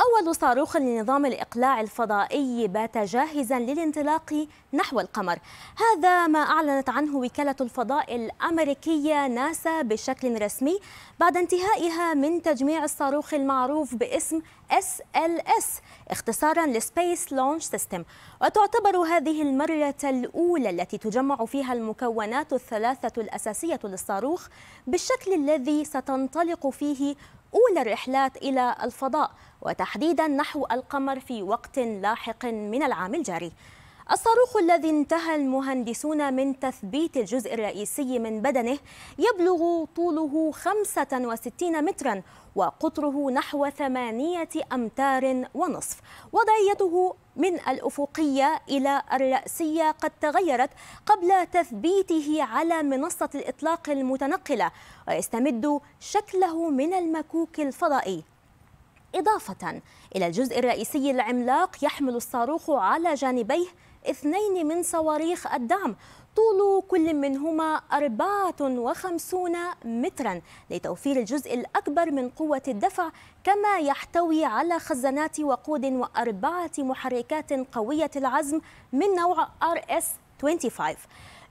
أول صاروخ لنظام الإقلاع الفضائي بات جاهزا للانطلاق نحو القمر هذا ما أعلنت عنه وكالة الفضاء الأمريكية ناسا بشكل رسمي بعد انتهائها من تجميع الصاروخ المعروف باسم SLS اختصارا لسبيس لونش سيستم وتعتبر هذه المرة الأولى التي تجمع فيها المكونات الثلاثة الأساسية للصاروخ بالشكل الذي ستنطلق فيه أولى الرحلات إلى الفضاء وتحقيق تحديدا نحو القمر في وقت لاحق من العام الجاري الصاروخ الذي انتهى المهندسون من تثبيت الجزء الرئيسي من بدنه يبلغ طوله 65 مترا وقطره نحو 8 أمتار ونصف وضعيته من الأفقية إلى الرأسية قد تغيرت قبل تثبيته على منصة الإطلاق المتنقلة ويستمد شكله من المكوك الفضائي إضافة إلى الجزء الرئيسي العملاق يحمل الصاروخ على جانبيه اثنين من صواريخ الدعم طول كل منهما 54 مترا لتوفير الجزء الأكبر من قوة الدفع كما يحتوي على خزانات وقود وأربعة محركات قوية العزم من نوع RS 25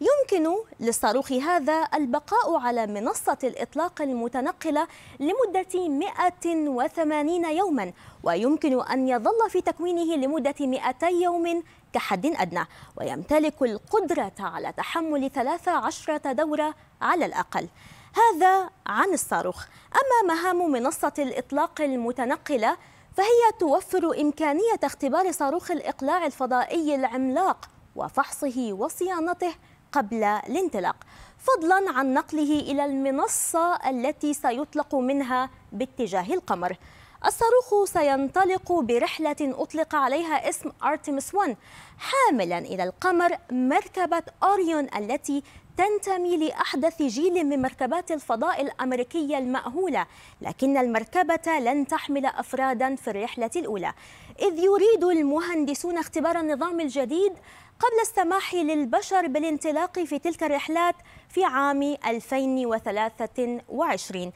يمكن للصاروخ هذا البقاء على منصة الإطلاق المتنقلة لمدة 180 يوما ويمكن أن يظل في تكوينه لمدة 200 يوم كحد أدنى ويمتلك القدرة على تحمل 13 دورة على الأقل هذا عن الصاروخ أما مهام منصة الإطلاق المتنقلة فهي توفر إمكانية اختبار صاروخ الإقلاع الفضائي العملاق وفحصه وصيانته قبل الانطلاق فضلا عن نقله إلى المنصة التي سيطلق منها باتجاه القمر الصاروخ سينطلق برحلة أطلق عليها اسم أرتمس 1 حاملا إلى القمر مركبة أوريون التي تنتمي لأحدث جيل من مركبات الفضاء الأمريكية المأهولة لكن المركبة لن تحمل أفرادا في الرحلة الأولى إذ يريد المهندسون اختبار النظام الجديد قبل السماح للبشر بالانطلاق في تلك الرحلات في عام 2023